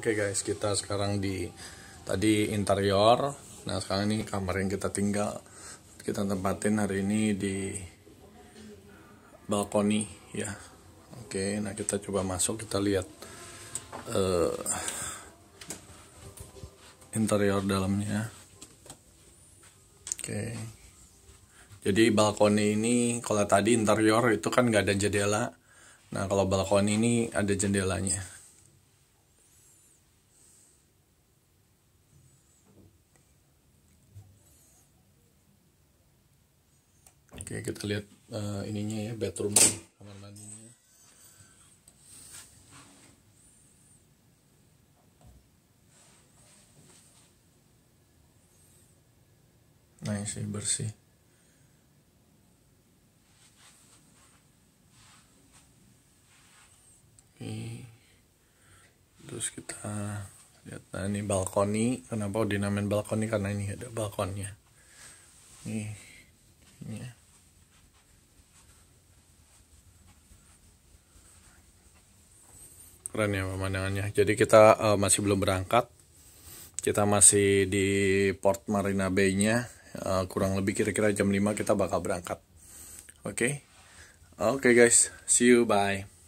Oke okay guys, kita sekarang di tadi interior. Nah, sekarang ini kamar yang kita tinggal kita tempatin hari ini di balkoni ya. Oke, okay, nah kita coba masuk kita lihat uh, interior dalamnya. Oke. Okay. Jadi balkoni ini kalau tadi interior itu kan nggak ada jendela. Nah, kalau balkoni ini ada jendelanya. Oke, kita lihat uh, ininya ya, bedroom kamar mandinya. Nice, ya, bersih. Oke. Terus kita lihat nah ini balkoni. Kenapa dinamain balkoni? Karena ini ada balkonnya. Nih, ini. Ya. keren ya pemandangannya jadi kita uh, masih belum berangkat kita masih di Port Marina Bay nya uh, eh, kurang lebih kira-kira jam 5 kita bakal berangkat oke okay? oke okay, guys see you bye